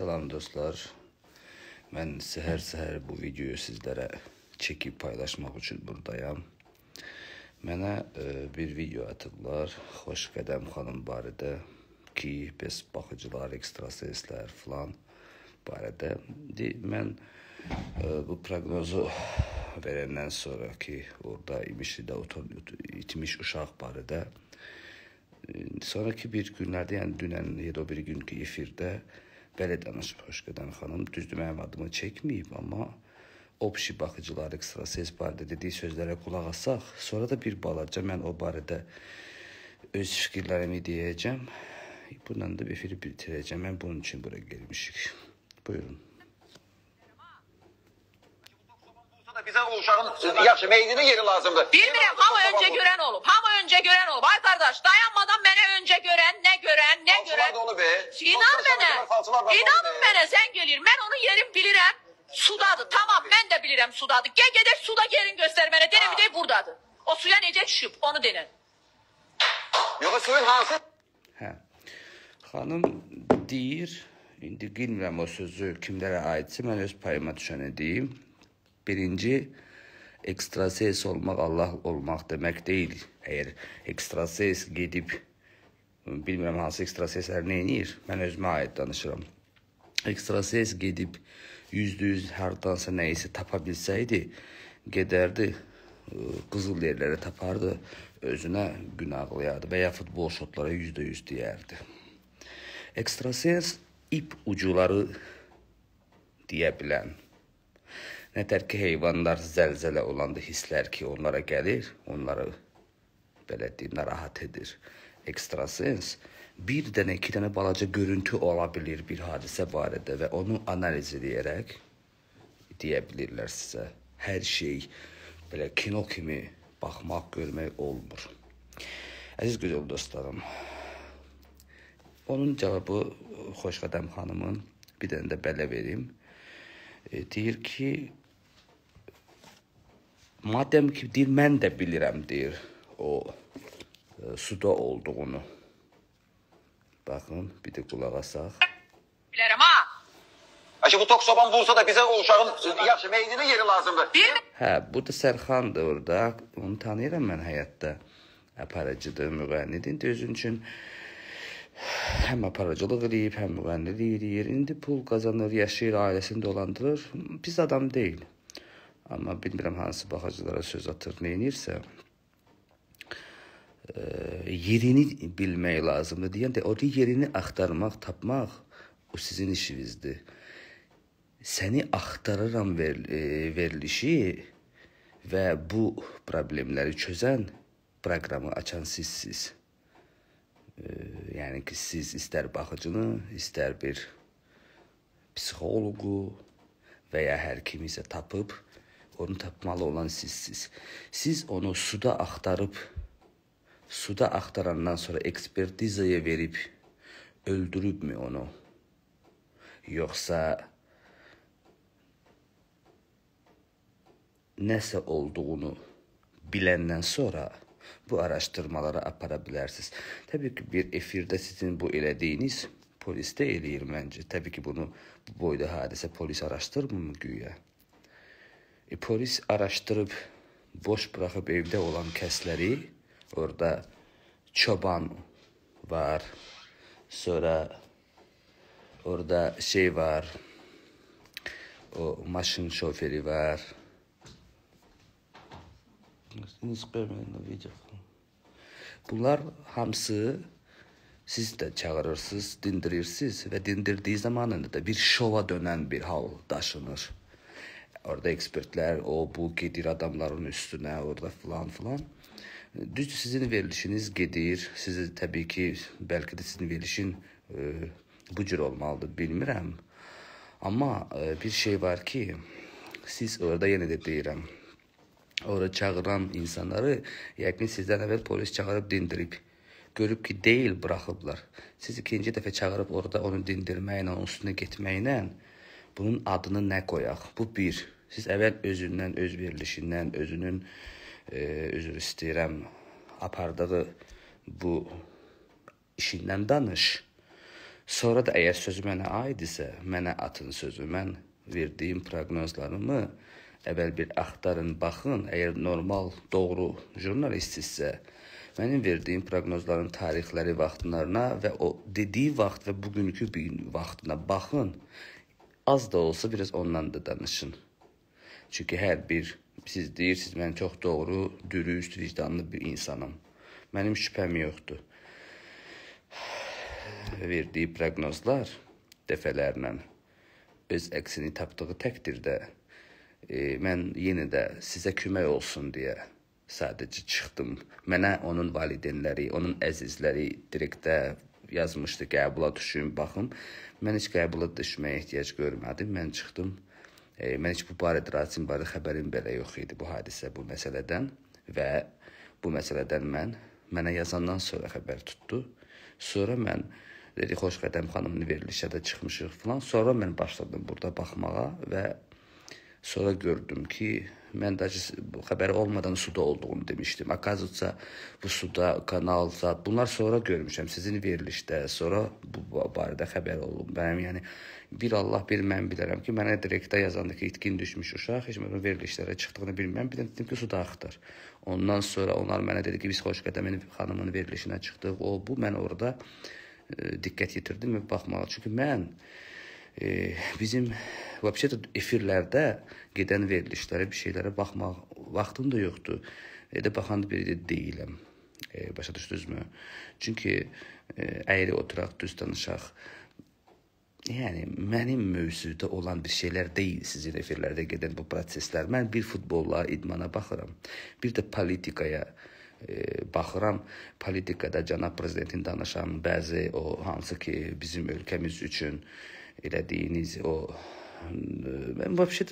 Salam dostlar. Mən səhər-səhər bu videoyu sizlərə çəkib paylaşmaq üçün burdayam. Mənə e, bir video atıblar Xoş Qədəm xanım barədə ki, bəs baxıcılar, ekstrasenslər falan barədə. De, mən e, bu proqnozu verəndən sonra ki, orada İmişlidə otan itmiş uşaq barədə e, sonrakı bir günlərdə, yəni dünən ya da bir günkü efirdə belə danışıb Xoşqədən xanım. Düzdür, mənim adımı çəkməyib, amma Opşi baxıcıları ekstra ses barədə dediyi sözlərə qulaq asaq, sonra da bir balaca mən o barədə öz fikirlərimi deyəcəm. Bununla da efiri bitirəcəm. Mən bunun üçün bura gəlmişik. Buyurun. Dünyanın yaşı meydini yeri lazımdı. Bilmiyorum ama önce olur. gören olup. Ama önce gören olup. Ay kardeş dayanmadan beni önce gören ne gören ne falsılar gören. Dolu be. İnan bana. İnanın bana sen gelir. Ben onu yerim bilirem. Sudadı. Tamam ben de bilirem sudadı. Gel gider suda gelin göstermene. Dene bir de buradadı. O suya nece düşüp onu denen. Yox suyun hansı? Hə. Xanım deyir, indi bilmirəm o sözü kimlərə aidsə, mən öz payıma düşəni deyim. Birinci ekstrasens olmaq Allah olmaq demək deyil. Əgər ekstrasens gedib bilmirəm hansı ekstrasenslər nə edir. Mən özümə aid danışıram. Ekstrasens gedib %100 hardansa nə isə tapa bilsəydi, gedərdi qızıl yerlərə tapardı, özünə günahlayardı və ya futbol şotlara %100 deyərdi. Ekstrasens ip ucuları deyə bilən Nətər ki, heyvanlar zəlzələ olanda hisslər ki, onlara gəlir, onları belə deyim, narahat edir. Ekstrasens bir dənə, iki dənə balaca görüntü ola bilir bir hadisə barədə və onu analiz edərək deyə bilirlər sizə. Hər şey belə kino kimi baxmaq, görmək olmur. Əziz gözəl dostlarım, onun cavabı Xoşqədəm xanımın bir dənə də belə verim. E, deyir ki, Madəm ki, deyir, mən də bilirəm, deyir, o e, suda olduğunu. Baxın, bir də qulaq asaq. Bilərəm ha. Aşı bu tok soban bulsa da bizə o uşağın e, yaxşı meydinin yeri lazımdır. Hə, bu da Sərxandır orada. Onu tanıyıram mən həyatda. Aparıcıdır, müğənnidir. Özün üçün həm aparıcılıq eləyib, həm müğənnilik eləyir. İndi pul qazanır, yaşayır, ailəsini dolandırır. Pis adam deyil. Amma bilmirəm hansı baxıcılara söz atır, nə edirsə. E, yerini bilmək lazımdır deyəndə o yerini axtarmaq, tapmaq o sizin işinizdir. Səni axtararam ver, e, verilişi və bu problemləri çözən proqramı açan sizsiz. E, yəni ki, siz istər baxıcını, istər bir psixoloqu və ya hər kimisə tapıb Onu tapmalı olan sizsiz. Siz onu suda axtarıb suda axtarandan sonra ekspertizaya verib öldürübmü onu? Yoxsa nəsə olduğunu biləndən sonra bu araşdırmalara apara bilərsiniz. Təbii ki, bir efirdə sizin bu elədiyiniz polis də eləyir məncə. Təbii ki, bunu bu boyda hadisə polis araşdırmır mı güya? E, polis araşdırıb boş buraxıb evdə olan kəsləri orada çoban var. Sonra orada şey var. O maşın şoförü var. Bunlar hamısı siz də çağırırsınız, dindirirsiz və dindirdiyi zamanında da bir şova dönən bir hal daşınır orada ekspertlər, o bu gedir adamların üstünə, orada filan filan. Düzdür, sizin verilişiniz gedir. Sizi təbii ki, bəlkə də sizin verilişin e, bu cür olmalıdır, bilmirəm. Amma e, bir şey var ki, siz orada yenə də deyirəm. Ora çağıran insanları yəqin sizdən əvvəl polis çağırıb dindirib. Görüb ki, deyil, buraxıblar. Siz ikinci dəfə çağırıb orada onu dindirməklə, onun üstünə getməklə Bunun adını nə qoyaq? Bu bir. Siz əvvəl özündən, öz verilişindən, özünün e, üzr istəyirəm, apardığı bu işindən danış. Sonra da əgər söz mənə aiddirsə, mənə atın sözü. Mən verdiyim proqnozlarımı əvvəl bir axtarın, baxın. Əgər normal, doğru jurnalistdirsə, mənim verdiyim proqnozların tarixləri, vaxtlarına və o dediyi vaxt və bugünkü vaxtına baxın. Az da olsa biraz ondan da danışın. Çünki hər bir siz deyirsiniz mən çox doğru, dürüst, vicdanlı bir insanam. Mənim şübhəm yoxdur. Verdiyi proqnozlar dəfələrlə öz əksini tapdığı təqdirdə e, mən yenə də sizə kömək olsun deyə sadəcə çıxdım. Mənə onun valideynləri, onun əzizləri direktdə yazmışdı qəbula düşün, baxım. Mən heç qəbula düşməyə ehtiyac görmədim. Mən çıxdım. E, mən heç bu barədə Rasim barədə xəbərim belə yox idi bu hadisə, bu məsələdən və bu məsələdən mən mənə yazandan sonra xəbər tutdu. Sonra mən dedi xoş qədəm xanımın verilişə də çıxmışıq falan. Sonra mən başladım burada baxmağa və sonra gördüm ki, Mən də bu xəbəri olmadan suda olduğunu demişdim. Akazutsa bu suda kanal zat. Bunlar sonra görmüşəm sizin verilişdə. Sonra bu barədə xəbər olub. Mənim yəni bir Allah bir mən bilərəm ki, mənə direktdə yazandı ki, itkin düşmüş uşaq, heç mənim verilişlərə çıxdığını bilmirəm. Bir də dedim ki, suda axtır. Ondan sonra onlar mənə dedi ki, biz xoş qədəmin xanımın verilişinə çıxdıq. O bu mən orada ə, e, diqqət yetirdim və baxmalı. Çünki mən e, bizim vəbsə də efirlərdə gedən verilişlərə, bir şeylərə baxmaq vaxtım da yoxdur. Elə baxan biri də deyiləm. E, başa düşdünüzmü? Çünki e, əyri oturaq, düz danışaq. Yəni mənim mövzuda olan bir şeylər deyil sizin efirlərdə gedən bu proseslər. Mən bir futbolla, idmana baxıram. Bir də politikaya e, baxıram. Politikada cənab prezidentin danışan bəzi o hansı ki bizim ölkəmiz üçün e, elədiyiniz o mən vəbşə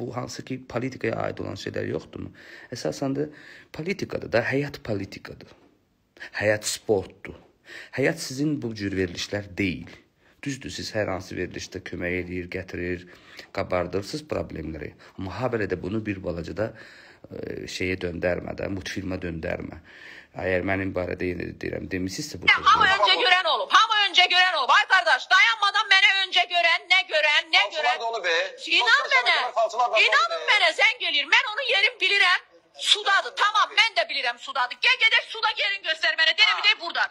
bu hansı ki politikaya aid olan şeylər yoxdurmu? Əsasən də politikadır da, həyat politikadır. Həyat sportdur. Həyat sizin bu cür verilişlər deyil. Düzdür, siz hər hansı verilişdə kömək eləyir, gətirir, qabardırsınız problemləri. Amma ha belə də bunu bir balaca da e, şeyə döndərmə də, multfilmə döndərmə. Əgər mənim barədə yenə deyirəm, demisinizsə bu. Amma öncə görən olub. önce gören ol, Vay kardeş dayanmadan beni önce gören ne gören ne Falçılar gören. Dolu be. İnan bana. İnanın bana sen gelir. Ben onu yerim bilirəm. Sudadır. Tamam ben de bilirəm sudadır. Gel gel, suda gelin göstər mənə. Deyirəm bir de burada.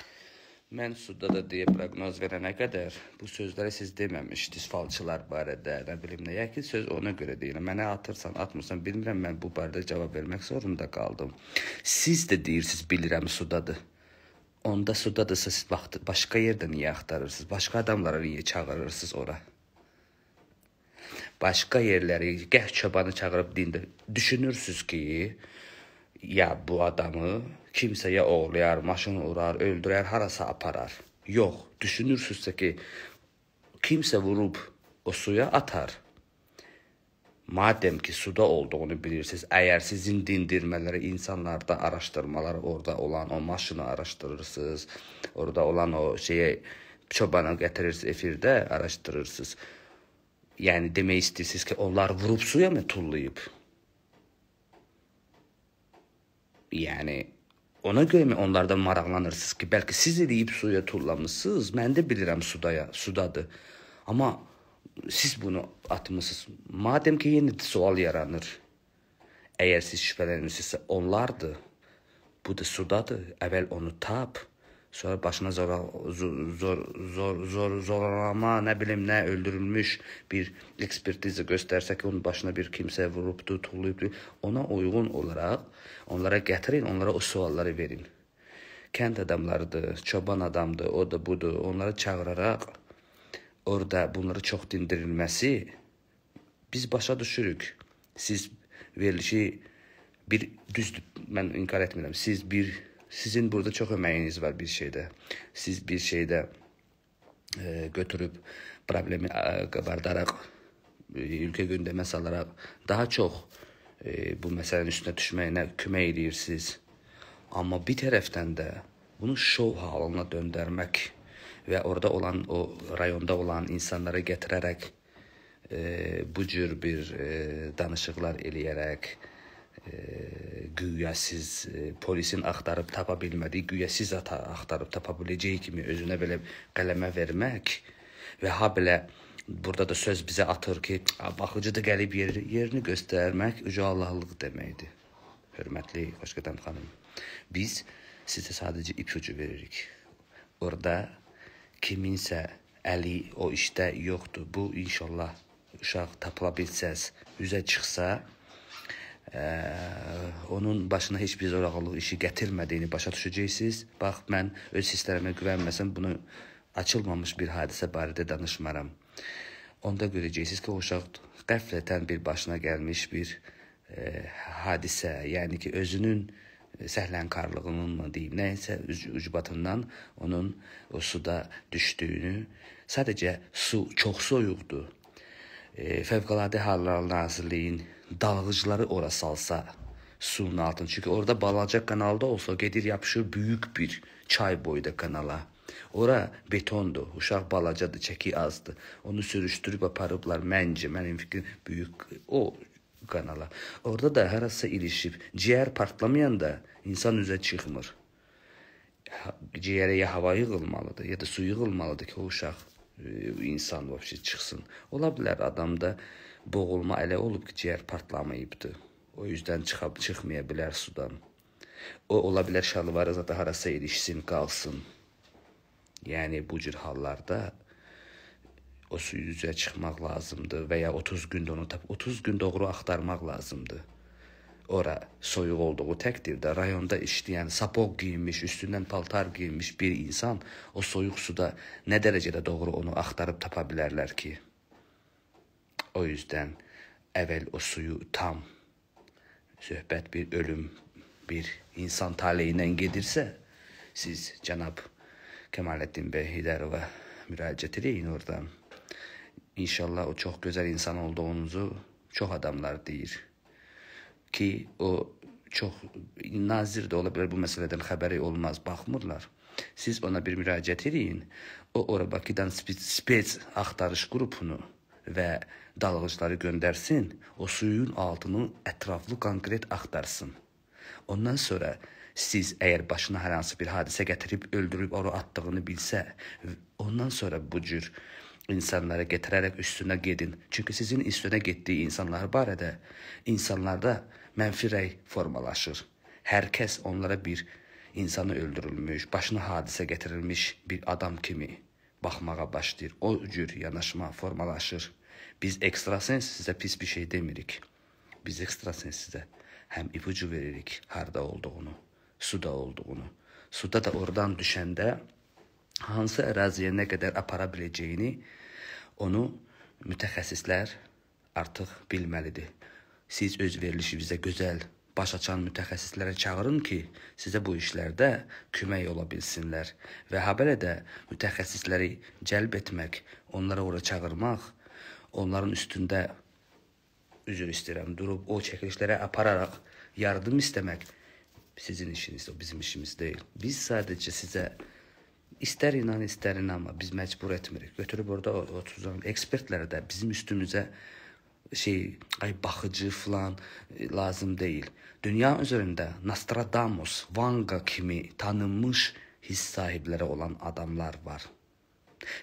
Mən suda da deyə prognoz verənə qədər bu sözləri siz deməmişdiniz falçılar barədə. Nə bilim nəyə ki söz ona görə deyiləm. Mənə atırsan, atmırsan bilmirəm. Mən bu barədə cavab vermək zorunda qaldım. Siz də deyirsiniz bilirəm sudadır. onda sudadırsa siz vaxtı başqa yerdə niyə axtarırsınız? Başqa adamları niyə çağırırsınız ora? Başqa yerləri gəh çobanı çağırıb dində düşünürsüz ki, ya bu adamı kimsə ya oğurlayar, maşın urar, öldürər, harasa aparar. Yox, düşünürsüzsə ki, kimsə vurub o suya atar. Madəm ki suda olduğunu bilirsiniz, əgər sizin dindirmələri, insanlarda araşdırmalar, orada olan o maşını araşdırırsınız, orada olan o şeyə çobana gətirirsiniz, efirdə araşdırırsınız. Yəni demək istəyirsiniz ki, onlar vurub suya mı tullayıb? Yəni ona görə mi onlardan maraqlanırsınız ki, bəlkə siz eləyib suya tullamısınız? Mən də bilirəm sudaya, sudadır. Amma siz bunu atmısınız. Madəm ki, yenə də sual yaranır. Əgər siz şübhələnirsinizsə, onlardır. Bu da sudadır. Əvvəl onu tap. Sonra başına zor zor zor zor zorlama, nə bilim, nə öldürülmüş bir ekspertiza göstərsə ki, onun başına bir kimsə vurubdu, tullayıbdı, ona uyğun olaraq onlara gətirin, onlara o sualları verin. Kənd adamlarıdır, çoban adamdır, o da budur. Onları çağıraraq orada bunları çox dindirilməsi biz başa düşürük. Siz verilişi bir düzdür. Mən inkar etmirəm. Siz bir sizin burada çox əməyiniz var bir şeydə. Siz bir şeydə e, götürüb problemi e, qabardaraq e, ölkə gündəmə salaraq daha çox e, bu məsələnin üstünə düşməyinə kömək edirsiniz. Amma bir tərəfdən də bunu şou halına döndərmək və orada olan o rayonda olan insanları gətirərək e, bu cür bir e, danışıqlar eləyərək e, güya siz e, polisin axtarıb tapa bilmədiyi, güya siz ata axtarıb tapa biləcəyi kimi özünə belə qələmə vermək və ha belə burada da söz bizə atır ki, baxıcı da gəlib yer, yerini göstərmək uca Allahlıq deməkdir. Hörmətli Xoşqədəm xanım, biz sizə sadəcə ipucu veririk. Orada kiminsə əli o işdə yoxdur. Bu inşallah uşaq tapıla bilsəz, üzə çıxsa, ə, e, onun başına heç bir zoraqlıq işi gətirmədiyini başa düşəcəksiniz. Bax, mən öz hisslərimə güvənməsəm bunu açılmamış bir hadisə barədə danışmaram. Onda görəcəksiniz ki, o uşaq qəflətən bir başına gəlmiş bir ə, e, hadisə, yəni ki, özünün səhlənkarlığının deyim, nəyisə ucbatından onun o suda düşdüyünü, sadəcə su çox soyuqdur. E, Fövqəladə Hallar Nazirliyinin dalğıcları ora salsa suyun altına. Çünki orada balaca kanalda olsa gedir yapışır böyük bir çay boyda kanala. Ora betondur. Uşaq balacadır, çəki azdır. Onu sürüşdürüb aparıblar məncə. Mənim fikrim böyük o kanala. Orada da hər hansı ilişib. Ciyər partlamayanda insan üzə çıxmır. Ciyərə ya hava yığılmalıdır, ya da su yığılmalıdır ki, o uşaq e, insan vəbşi çıxsın. Ola bilər adamda boğulma elə olub ki, ciyər partlamayıbdı. O yüzdən çıxıb çıxmaya bilər sudan. O ola bilər şalvarı zada harasa ilişsin, qalsın. Yəni bu cür hallarda o suyu üzə çıxmaq lazımdır və ya 30 gündə onu tap 30 gün doğru axtarmaq lazımdır. Ora soyuq olduğu təqdirdə rayonda işləyən, sapoq geyinmiş, üstündən paltar geyinmiş bir insan o soyuq suda nə dərəcədə doğru onu axtarıb tapa bilərlər ki? O yüzdən əvvəl o suyu tam söhbət bir ölüm, bir insan taleyinə gedirsə, siz cənab Kemaləddin bəy Hidərova müraciət edin oradan. İnşallah o çox gözəl insan olduğunuzu çox adamlar deyir ki, o çox nazir də ola bilər bu məsələdən xəbəri olmaz, baxmırlar. Siz ona bir müraciət edin. O ora Bakıdan spets axtarış qrupunu və dalğıcları göndərsin. O suyun altını ətraflı konkret axtarsın. Ondan sonra siz əgər başına hər hansı bir hadisə gətirib öldürüb onu atdığını bilsə, ondan sonra bu cür insanlara gətirərək üstünə gedin. Çünki sizin üstünə getdiyi insanlar barədə insanlarda mənfi rəy formalaşır. Hər kəs onlara bir insanı öldürülmüş, başına hadisə gətirilmiş bir adam kimi baxmağa başlayır. O cür yanaşma formalaşır. Biz ekstrasens sizə pis bir şey demirik. Biz ekstrasens sizə həm ipucu veririk harda olduğunu, suda olduğunu. Suda da oradan düşəndə hansı əraziyə nə qədər apara biləcəyini onu mütəxəssislər artıq bilməlidir. Siz öz verilişinizə gözəl baş açan mütəxəssislərə çağırın ki, sizə bu işlərdə kömək ola bilsinlər və habelə də mütəxəssisləri cəlb etmək, onları ora çağırmaq, onların üstündə üzr istəyirəm, durub o çəkilişlərə apararaq yardım istəmək sizin işiniz, o bizim işimiz deyil. Biz sadəcə sizə istər inan, istər inanma, biz məcbur etmirik. Götürüb orada otururam. Ekspertlər də bizim üstümüzə şey ay baxıcı falan e, lazım deyil. Dünya üzərində Nostradamus, Vanga kimi tanınmış hiss sahibləri olan adamlar var.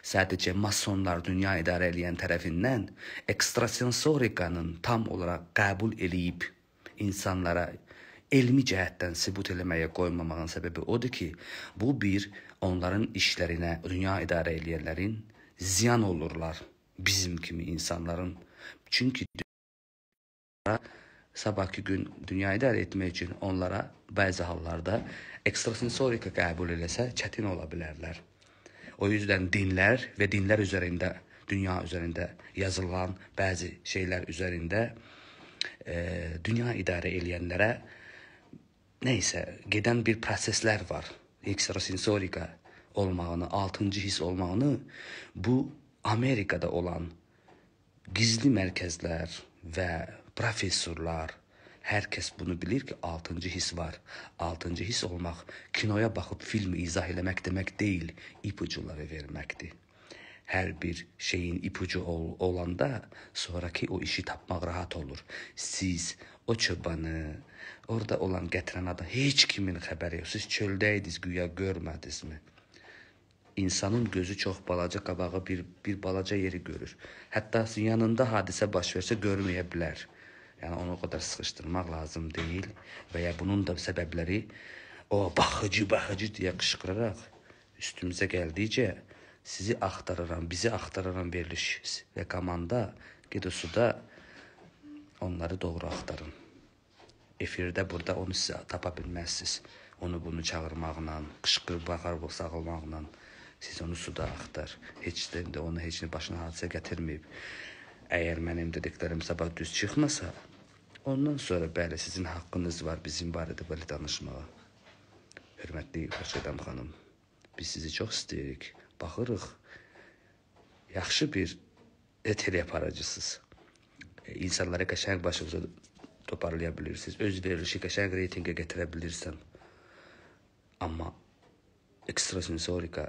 Sadəcə masonlar dünya idarə edən tərəfindən ekstrasensorikanın tam olaraq qəbul eləyib insanlara elmi cəhətdən sübut eləməyə qoymamağın səbəbi odur ki, bu bir onların işlərinə, dünya idarə edənlərin ziyan olurlar bizim kimi insanların. Çünki sabahki gün dünya idarə etmək üçün onlara bəzi hallarda ekstrasensorika qəbul eləsə çətin ola bilərlər. O yüzdən dinlər və dinlər üzərində, dünya üzərində yazılan bəzi şeylər üzərində e, dünya idarə edənlərə nə isə gedən bir proseslər var. Ekstrasensorika olmağını, 6-cı hiss olmağını bu Amerikada olan gizli mərkəzlər və professorlar hər kəs bunu bilir ki, 6-cı hiss var. 6-cı hiss olmaq kinoya baxıb filmi izah eləmək demək deyil, ipucuları verməkdir her bir şeyin ipucu ol, olanda sonraki o işi tapmak rahat olur. Siz o çobanı orada olan getiren adam hiç kimin haberi yok. Siz çöldeydiniz güya görmediniz mi? İnsanın gözü çox balaca qabağı bir, bir balaca yeri görür. Hətta yanında hadisə baş versə görməyə bilər. Yəni onu o qədər sıxışdırmaq lazım deyil və ya bunun da səbəbləri o baxıcı baxıcı deyə qışqıraraq üstümüzə gəldikcə sizi axtararam, bizi axtararam veriliş və komanda Gedosuda onları doğru axtarın. Efirdə burada onu sizə tapa bilməzsiniz. Onu bunu çağırmaqla, qışqırıb bağırıb sağalmaqla siz onu suda axtar. Heç də indi onu heç nə başına hadisə gətirməyib. Əgər mənim dediklərim sabah düz çıxmasa, ondan sonra bəli sizin haqqınız var bizim barədə belə danışmağa. Hörmətli Xoşədəm xanım, biz sizi çox istəyirik baxırıq, yaxşı bir tele aparıcısınız. E, insanlara qəşəng başınıza toparlaya bilirsiniz. Öz verilişi qəşəng reytinqə gətirə bilirsən. Amma ekstrasensorika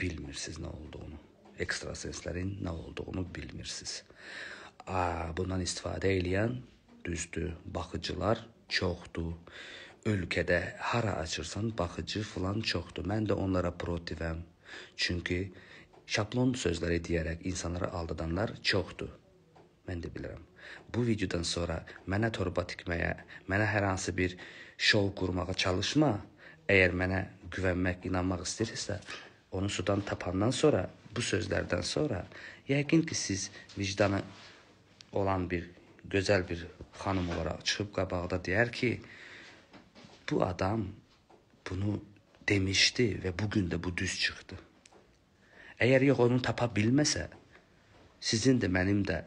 bilmirsiz nə olduğunu. Ekstrasenslərin nə olduğunu bilmirsiz. A, bundan istifadə edən düzdür, baxıcılar çoxdur ölkədə hara açırsan baxıcı filan çoxdur. Mən də onlara protivəm. Çünki şablon sözləri deyərək insanları aldadanlar çoxdur. Mən də bilirəm. Bu videodan sonra mənə torba tikməyə, mənə hər hansı bir şou qurmağa çalışma. Əgər mənə güvənmək, inanmaq istəyirsə, onu sudan tapandan sonra, bu sözlərdən sonra yəqin ki, siz vicdanı olan bir gözəl bir xanım olaraq çıxıb qabaqda deyər ki, bu adam bunu demişdi və bu gün də bu düz çıxdı. Əgər yox onu tapa bilməsə, sizin də mənim də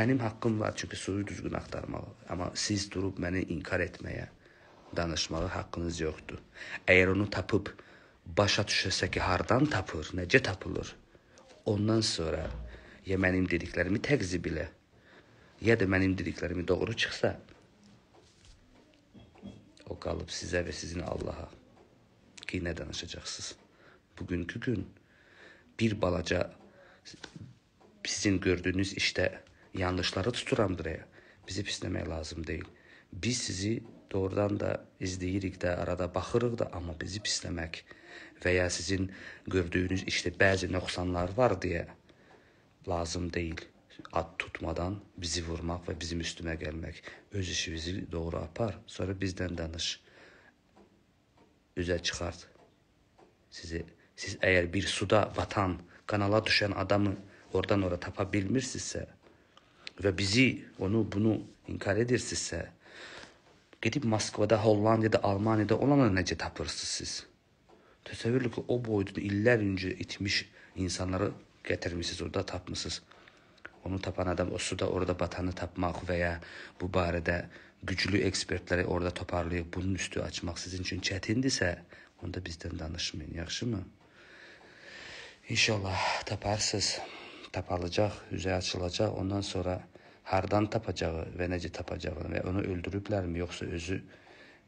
mənim haqqım var çünki suyu düzgün axtarmağa, amma siz durub məni inkar etməyə, danışmağa haqqınız yoxdur. Əgər onu tapıb başa düşəsə ki, hardan tapır, necə tapılır? Ondan sonra ya mənim dediklərimi təqzib ilə, ya da mənim dediklərimi doğru çıxsa, O qalıb sizə və sizin Allaha. Ki nə danışacaqsınız? Bugünkü gün bir balaca sizin gördüyünüz işdə yanlışları tuturam buraya. Bizi pisləmək lazım deyil. Biz sizi doğrudan da izləyirik də, arada baxırıq da, amma bizi pisləmək və ya sizin gördüyünüz işdə bəzi nöqsanlar var deyə lazım deyil at tutmadan bizi vurmaq və bizim üstümə gəlmək. Öz işimizi doğru apar, sonra bizdən danış. Üzə çıxart. Sizi siz əgər bir suda batan, kanala düşən adamı oradan ora tapa bilmirsinizsə və bizi onu bunu inkar edirsinizsə, gedib Moskvada, Hollandiyada, Almaniyada olanı necə tapırsınız siz? Təsəvvür edin ki, o boyda illər öncə itmiş insanları gətirmisiniz, orada tapmısınız onu tapan adam o suda orada batanı tapmaq və ya bu barədə güclü ekspertləri orada toparlayıb bunun üstü açmaq sizin üçün çətindirsə, onda bizdən danışmayın, yaxşımı? İnşallah taparsınız. Tapalacaq, üzə açılacaq. Ondan sonra hardan tapacağı və necə tapacağını və onu öldürüblərmi yoxsa özü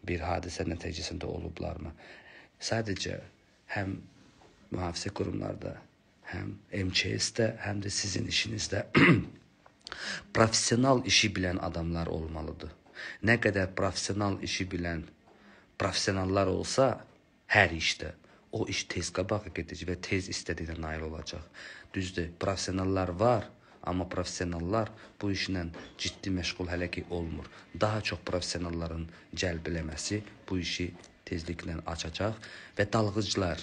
bir hadisə nəticəsində olublarmı? Sadəcə həm mühafizə qurumlarda həm MKS-də, həm də sizin işinizdə professional işi bilən adamlar olmalıdır. Nə qədər professional işi bilən professionallar olsa, hər işdə o iş tez qabağa gedəcək və tez istədiyinə nail olacaq. Düzdür, professionallar var, amma professionallar bu işlə ciddi məşğul hələ ki olmur. Daha çox professionalların cəlb eləməsi bu işi tezliklə açacaq və dalğıclar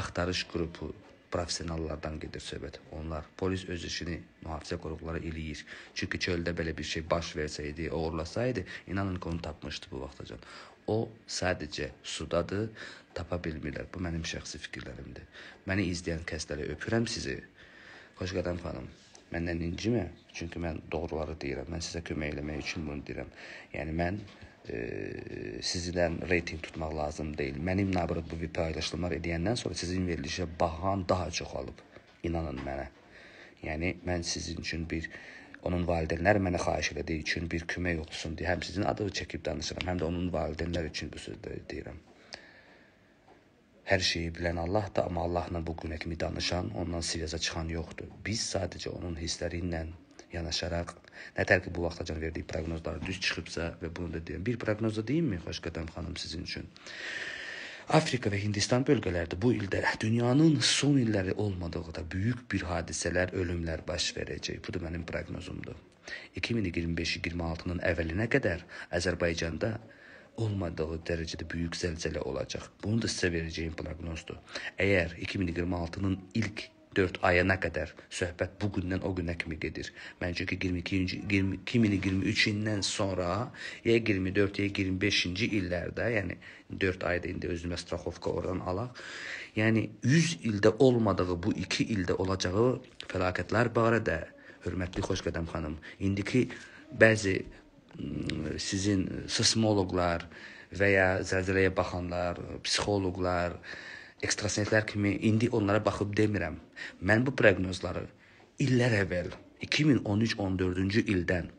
axtarış qrupu professionallardan gedir söhbət. Onlar polis öz işini mühafizə qurğuları eləyir. Çünki çöldə belə bir şey baş versəydi, oğurlasaydı, inanın ki, onu tapmışdı bu vaxtacan. O sadəcə sudadır, tapa bilmirlər. Bu mənim şəxsi fikirlərimdir. Məni izləyən kəslərə öpürəm sizi. Xoşqədəm xanım, məndən incimə, çünki mən doğruları deyirəm. Mən sizə kömək eləmək üçün bunu deyirəm. Yəni mən sizlə reyting tutmaq lazım deyil. Mənim nabrıd bu paylaşımlar edəndən sonra sizin verilişə baxan daha çox olub. İnanın mənə. Yəni mən sizin üçün bir onun valideynləri mənə xahiş elədiyi üçün bir kömək olsun deyə həm sizin adını çəkib danışıram, həm də onun valideynləri üçün bu sözü deyirəm. Hər şeyi bilən Allah da, amma Allahla bu günə kimi danışan, ondan siyaza çıxan yoxdur. Biz sadəcə onun hissləri ilə yanaşaraq Nətər ki, bu vaxtacan verdiyi proqnozlar düz çıxıbsa və bunu da deyim. Bir proqnoz da deyimmi Xoşqədəm xanım sizin üçün? Afrika və Hindistan bölgələrində bu ildə dünyanın son illəri olmadığı da böyük bir hadisələr, ölümlər baş verəcək. Bu da mənim proqnozumdur. 2025-26-nın əvvəlinə qədər Azərbaycanda olmadığı dərəcədə böyük zəlzələ olacaq. Bunu da sizə verəcəyim proqnozdur. Əgər 2026-nın ilk 4 ayına qədər söhbət bu gündən o günə kimi gedir. Məncə ki 22-ci 2023-cü ildən sonra ya 24 ya 25-ci illərdə, yəni 4 ayda indi özümə straxovka oradan alaq. Yəni 100 ildə olmadığı bu 2 ildə olacağı fəlakətlər barədə hörmətli Xoşqədəm xanım, indiki bəzi sizin sismoloqlar və ya zəlzələyə baxanlar, psixoloqlar ekstrasentlər kimi indi onlara baxıb demirəm. Mən bu proqnozları illər əvvəl 2013-14-cü ildən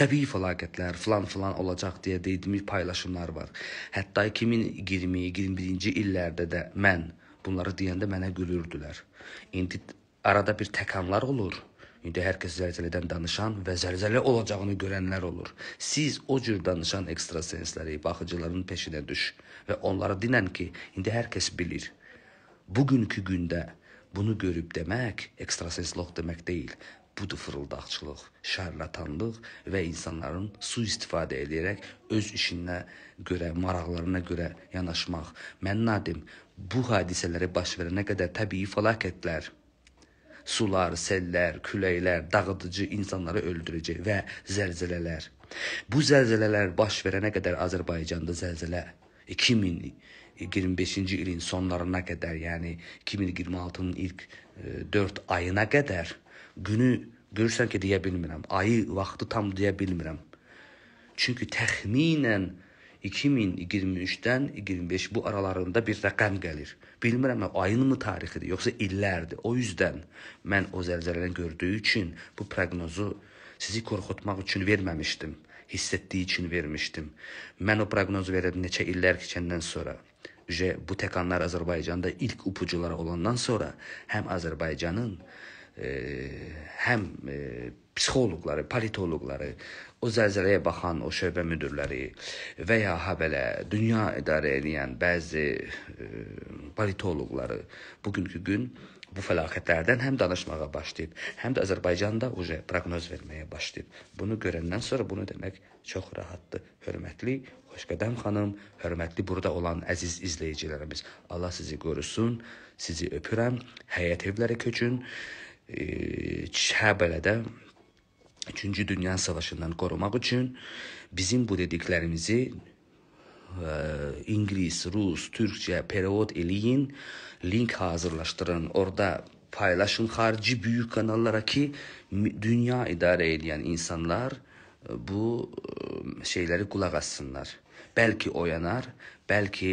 təbii fəlakətlər filan-filan olacaq deyə dediyimiz paylaşımlar var. Hətta 2020-21-ci illərdə də mən bunları deyəndə mənə gülürdülər. İndi arada bir təkanlar olur. İndi hər kəs zəlzələdən danışan və zəlzələ olacağını görənlər olur. Siz o cür danışan ekstrasensləri, baxıcıların peşinə düş və onlara dinən ki, indi hər kəs bilir. Bugünkü gündə bunu görüb demək ekstrasensloq demək deyil. Budur fırıldaqçılıq, şarlatanlıq və insanların sui-istifadə edərək öz işinə görə, maraqlarına görə yanaşmaq. Mən Nadim bu hadisələri baş verənə qədər təbii fəlakətlər Sular, sellər, küləklər, dağıdıcı insanları öldürəcək və zəlzələlər. Bu zəlzələlər baş verənə qədər Azərbaycanda zəlzələ 2025-ci e, ilin sonlarına qədər, yəni 2026-nın ilk 4 e, ayına qədər günü görürsən ki, deyə bilmirəm. Ayı vaxtı tam deyə bilmirəm. Çünki təxminən 2023-dən 25 bu aralarında bir rəqəm gəlir. Bilmirəm ayınmı tarixidir, yoxsa illərdir. O yüzdən mən o zəlzələni gördüyü üçün bu proqnozu sizi qorxutmaq üçün verməmişdim. Hiss etdiyi üçün vermişdim. Mən o proqnozu verdim neçə illər keçəndən sonra. Uje bu təkanlar Azərbaycanda ilk upucuları olandan sonra həm Azərbaycanın e, həm e, psixoloqları, politoloqları, o zəlzələyə baxan o şöbə müdirləri və ya habelə dünya idarə edən bəzi e, politoloqları bugünkü gün bu fəlakətlərdən həm danışmağa başlayıb, həm də Azərbaycanda uca proqnoz verməyə başlayıb. Bunu görəndən sonra bunu demək çox rahatdır. Hörmətli Xoşqədəm xanım, hörmətli burada olan əziz izləyicilərimiz, Allah sizi qorusun. Sizi öpürəm. Həyat evlərə köçün. E, Şəbələdə hə, 3. Dünya Savaşı'ndan korumak için bizim bu dediklerimizi e, İngiliz, Rus, Türkçe perevod eleyin, link hazırlaştırın. Orada paylaşın harici büyük kanallara ki dünya idare eden insanlar e, bu e, şeyleri kulak assınlar. Bəlkə oyanar, bəlkə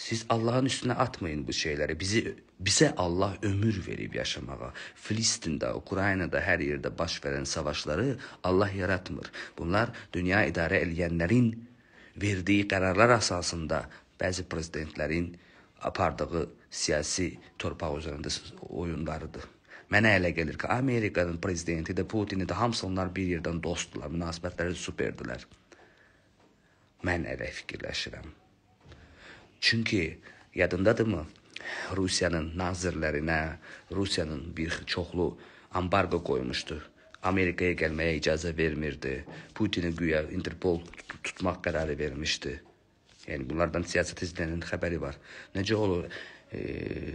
siz Allahın üstünə atmayın bu şeyləri. Bizi bizə Allah ömür verib yaşamağa. Filistin'də, Ukraynada, hər yerdə baş verən savaşları Allah yaratmır. Bunlar dünya idarə edənlərin verdiyi qərarlar əsasında bəzi prezidentlərin apardığı siyasi torpaq üzərində oyunlarıdır. Mənə elə gəlir ki, Amerikanın prezidenti də, Putini də hamısı onlar bir yerdən dostdular, münasibətləri superdilər. Mən elə fikirləşirəm. Çünki yadındadırmı? Rusiyanın nazirlərinə, Rusiyanın bir çoxlu ambarqo qoymuşdu. Amerikaya gəlməyə icazə vermirdi. Putini güya Interpol tutmaq qərarı vermişdi. Yəni bunlardan siyasət izləyənin xəbəri var. Necə olur? E,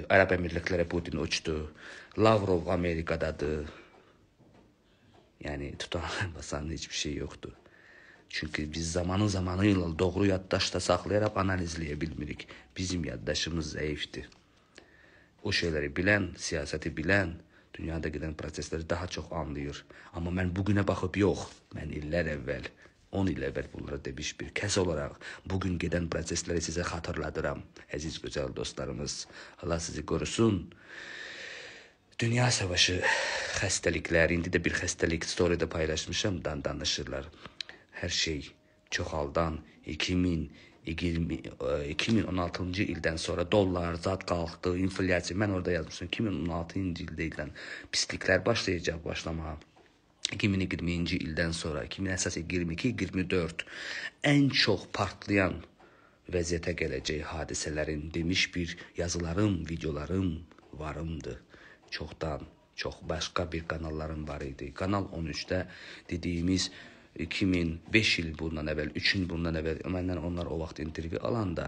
Ərəb Əmirlikləri Putin uçdu. Lavrov Amerikadadır. Yəni tutan basan heç bir şey yoxdur. Çünki biz zamanı zamanı ilə doğru yaddaşda saxlayaraq analizləyə bilmirik. Bizim yaddaşımız zəifdir. O şeyləri bilən, siyasəti bilən, dünyada gedən prosesləri daha çox anlayır. Amma mən bu günə baxıb yox, mən illər əvvəl, 10 il əvvəl bunlara demiş bir kəs olaraq bu gün gedən prosesləri sizə xatırladıram, əziz gözəl dostlarımız. Allah sizi qorusun. Dünya savaşı xəstəliklər, indi də bir xəstəlik storydə paylaşmışam, dan danışırlar hər şey çoxaldan 2000 2016-cı ildən sonra dollar zad qalxdı, inflyasiya. Mən orada yazmışam 2016-cı ildə edilən pisliklər başlayacaq başlamağa. 2020-ci ildən sonra 2022-24 ən çox partlayan vəziyyətə gələcək hadisələrin demiş bir yazılarım, videolarım varımdı. Çoxdan çox başqa bir kanallarım var idi. Kanal 13-də dediyimiz 2005 il bundan əvvəl, 3 il bundan əvvəl məndən onlar o vaxt intervyu alanda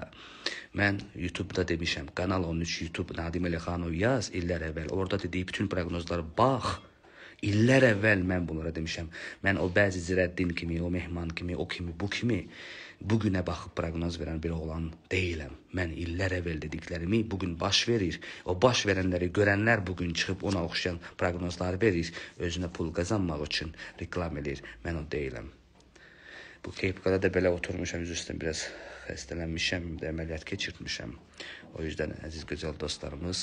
mən YouTube-da demişəm, Kanal 13 YouTube Nadim Əlixanov yaz illər əvvəl. Orada dediyi bütün proqnozlara bax. İllər əvvəl mən bunlara demişəm. Mən o bəzi Zirəddin kimi, o Mehman kimi, o kimi, bu kimi bu günə baxıb proqnoz verən bir oğlan deyiləm. Mən illər əvvəl dediklərimi bu gün baş verir. O baş verənləri görənlər bu gün çıxıb ona oxşayan proqnozları verir, özünə pul qazanmaq üçün reklam eləyir. Mən o deyiləm. Bu kepkada da belə oturmuşam, üz üstə biraz xəstələnmişəm, də əməliyyat keçirtmişəm. O yüzden əziz gözəl dostlarımız,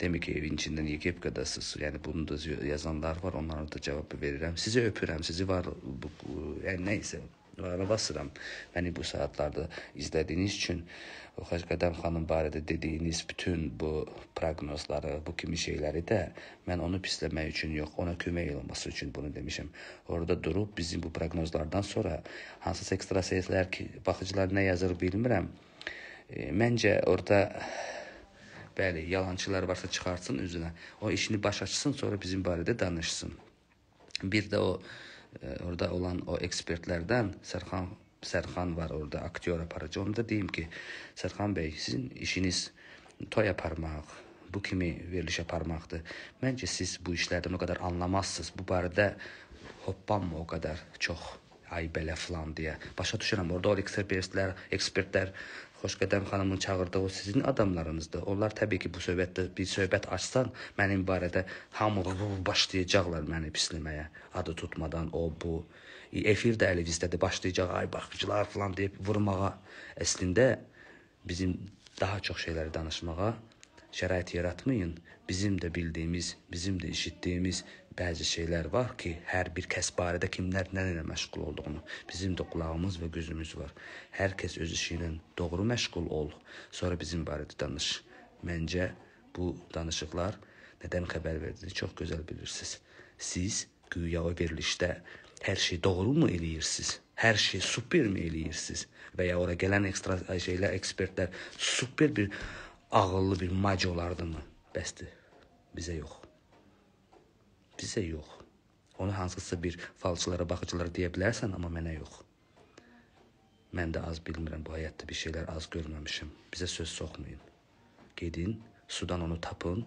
demək ki, evin içindən yekep qadasız. Yəni bunu da yazanlar var, onlara da cavab verirəm. Sizi öpürəm, sizi var bu, bu yəni nəysə ayağına basıram. Məni bu saatlarda izlədiyiniz üçün Xaj Qədəm xanım barədə dediyiniz bütün bu proqnozları, bu kimi şeyləri də mən onu pisləmək üçün yox, ona kömək olması üçün bunu demişəm. Orada durub bizim bu proqnozlardan sonra hansısa ekstrasenslər ki, baxıcılar nə yazır bilmirəm e, məncə orada bəli, yalançılar varsa çıxartsın üzünə. O işini başa açsın, sonra bizim barədə danışsın. Bir də o e, orada olan o ekspertlərdən Sərxan Sərxan var orada aktyor aparıcı. Onu da deyim ki, Sərxan bəy, sizin işiniz toy aparmaq, bu kimi veriliş aparmaqdır. Məncə siz bu işlərdən o qədər anlamazsınız. Bu barədə hoppanma o qədər çox ay belə filan deyə. Başa düşürəm. Orada o ekspertlər, ekspertlər Xoşqədəm xanımın çağırdığı sizin adamlarınızdır. Onlar təbii ki, bu söhbətdə bir söhbət açsan, mənim barədə hamı başlayacaqlar məni pisləməyə, adı tutmadan o bu e, efir də əlivizdədir, başlayacaq ay baxıcılar falan deyib vurmağa. Əslində bizim daha çox şeyləri danışmağa şərait yaratmayın. Bizim də bildiyimiz, bizim də eşitdiyimiz, bəzi şeylər var ki, hər bir kəs barədə kimlər nə ilə məşğul olduğunu bizim də qulağımız və gözümüz var. Hər kəs öz işi ilə doğru məşğul ol, sonra bizim barədə danış. Məncə bu danışıqlar nədən xəbər verdiyini çox gözəl bilirsiniz. Siz güya o verilişdə hər şey doğrumu eləyirsiniz? Hər şey supermi eləyirsiniz? Və ya ora gələn ekstra şeylər, ekspertlər super bir ağıllı bir mac olardımı? Bəsdir. Bizə yox isə yox. Onu hansısa bir falçılara, baxıcılara deyə bilərsən, amma mənə yox. Mən də az bilmirəm, bu həyatda bir şeylər az görməmişəm. Bizə söz soxmayın. Gedin, sudan onu tapın,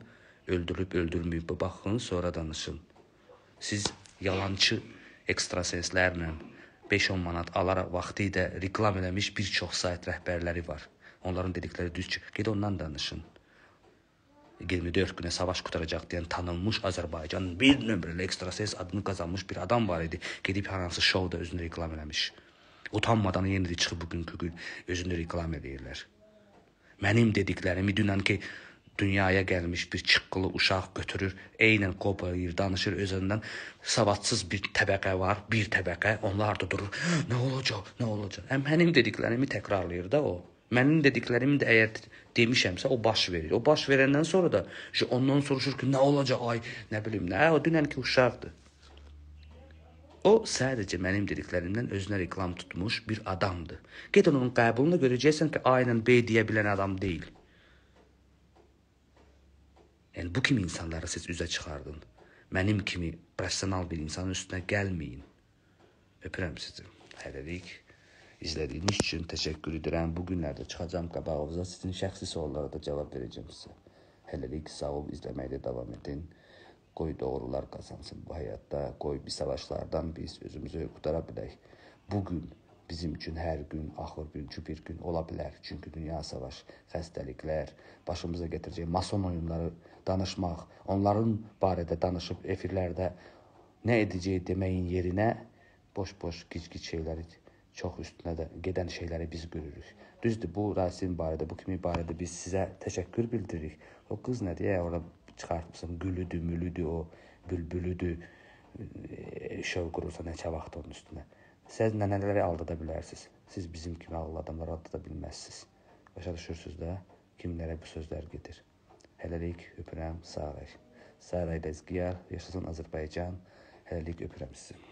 öldürüb öldürməyib baxın, sonra danışın. Siz yalançı ekstrasenslərlə 5-10 manat alaraq vaxtı ilə reklam eləmiş bir çox sayt rəhbərləri var. Onların dedikləri düzdür. Ged ondan danışın. 24 güne savaş kurtaracak diyen tanınmış Azerbaycanın bir nömrəli ekstrasens adını qazanmış bir adam var idi. Gedib hər hansı şouda özünü reklam eləmiş. Utanmadan yenə də çıxıb bugünkü gün özünü reklam edirlər. Mənim dediklərimi dünənki dünyaya gəlmiş bir çıqqılı uşaq götürür, eynən qoparır, danışır özündən. Savadsız bir təbəqə var, bir təbəqə, onlar da durur. Nə olacaq? Nə olacaq? Həm mənim dediklərimi təkrarlayır da o. Mənim dediklərimi də əgər demişəmsə o baş verir. O baş verəndən sonra da ondan soruşur ki, nə olacaq ay, nə bilim nə, o dünənki uşaqdır. O sadəcə mənim dediklərimdən özünə reklam tutmuş bir adamdır. Get onun qəbulunu görəcəksən ki, A ilə B deyə bilən adam deyil. Yəni bu kimi insanları siz üzə çıxardın. Mənim kimi professional bir insanın üstünə gəlməyin. Öpürəm sizi. Hələlik. İzlədiyiniz üçün təşəkkür edirəm. Bu günlərdə çıxacam qabağınıza, sizin şəxsi suallara da cavab verəcəm sizə. Hələlik sağ ol, izləməkdə davam edin. Qoy doğrular qazansın bu həyatda, qoy bir savaşlardan biz özümüzü qutara bilək. Bu gün bizim üçün hər gün axır günkü bir gün ola bilər. Çünki dünya savaş, xəstəliklər, başımıza gətirəcək mason oyunları danışmaq, onların barədə danışıb efirlərdə nə edəcəyi deməyin yerinə boş-boş gic-gic şeyləri çox üstünə də gedən şeyləri biz görürük. Düzdür, bu Rasim barədə, bu kimi barədə biz sizə təşəkkür bildiririk. O qız nədir? Ə, ora çıxartmısan, gülüdür, mülüdür o, bülbülüdür. E, şov qurursa neçə vaxt onun üstünə. Siz nənələri aldada bilərsiniz. Siz bizim kimi ağıllı adamları aldada bilməzsiniz. Başa düşürsüz də kimlərə bu sözlər gedir. Hələlik öpürəm, sağ olun. Saray Dəzgiyar, yaşasın Azərbaycan. Hələlik öpürəm sizi.